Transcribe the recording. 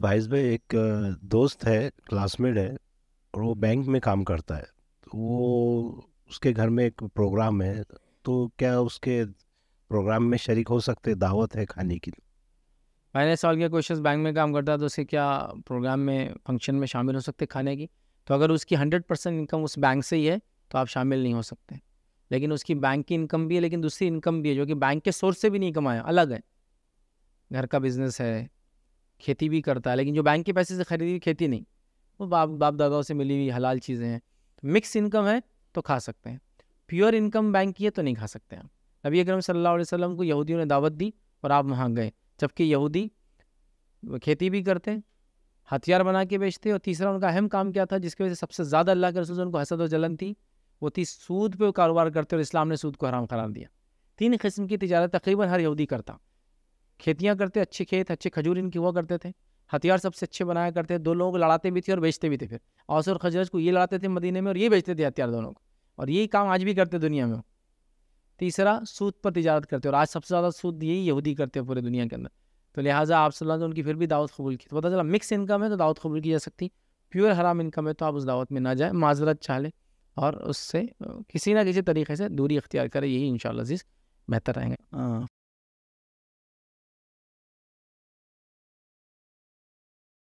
भाई भाई एक दोस्त है क्लासमेट है और वो बैंक में काम करता है तो वो उसके घर में एक प्रोग्राम है तो क्या उसके प्रोग्राम में शरीक हो सकते दावत है खाने की पहले साल के क्वेश्चन बैंक में काम करता है तो उसके क्या प्रोग्राम में फंक्शन में शामिल हो सकते खाने की तो अगर उसकी हंड्रेड परसेंट इनकम उस बैंक से ही है तो आप शामिल नहीं हो सकते लेकिन उसकी बैंक की इनकम भी है लेकिन दूसरी इनकम भी है जो कि बैंक के सोर्स से भी नहीं कमाया अलग है घर का बिजनेस है खेती भी करता है लेकिन जो बैंक के पैसे से खरीदी हुई खेती नहीं वो बाप बाप दादाओं से मिली हुई हलाल चीज़ें हैं तो मिक्स इनकम है तो खा सकते हैं प्योर इनकम बैंक की है तो नहीं खा सकते हैं नबी अक्रम सल्ला अलैहि को यहूदियों ने दावत दी और आप वहाँ गए जबकि यहूदी खेती भी करते हैं हथियार बना के बेचते और तीसरा उनका अहम काम क्या था जिसकी वजह से सबसे ज़्यादा अल्लाह के रसूल उनको हसद और जलन थी वो थी सूद पे कारोबार करते और इस्लाम ने सूद को हराम करार दिया तीन किस्म की तजारत तकरीबन हर यहूदी करता खेतियाँ करते अच्छे खेत अच्छे खजूर इनकी हुआ करते थे हथियार सबसे अच्छे बनाया करते थे दो लोग लड़ाते भी थे और बेचते भी थे फिर औस और खजरज को ये लड़ाते थे मदीने में और ये बेचते थे हथियार दोनों को और यही काम आज भी करते दुनिया में तीसरा सूद पर तजारत करते और आज सबसे ज़्यादा सूद यही यहूदी करते हैं दुनिया के अंदर तो लिहाजा आप सल्लल्लाहु उनकी फिर भी दावत कबूल की तो पता चला मिक्स इनकम है तो दावत कबूल की जा सकती प्योर हराम इनकम है तो आप उस दावत में ना जाए माजरत लें और उससे किसी ना किसी तरीके से दूरी अख्तियार करें यही इन शजीज़ बेहतर रहेंगे हाँ,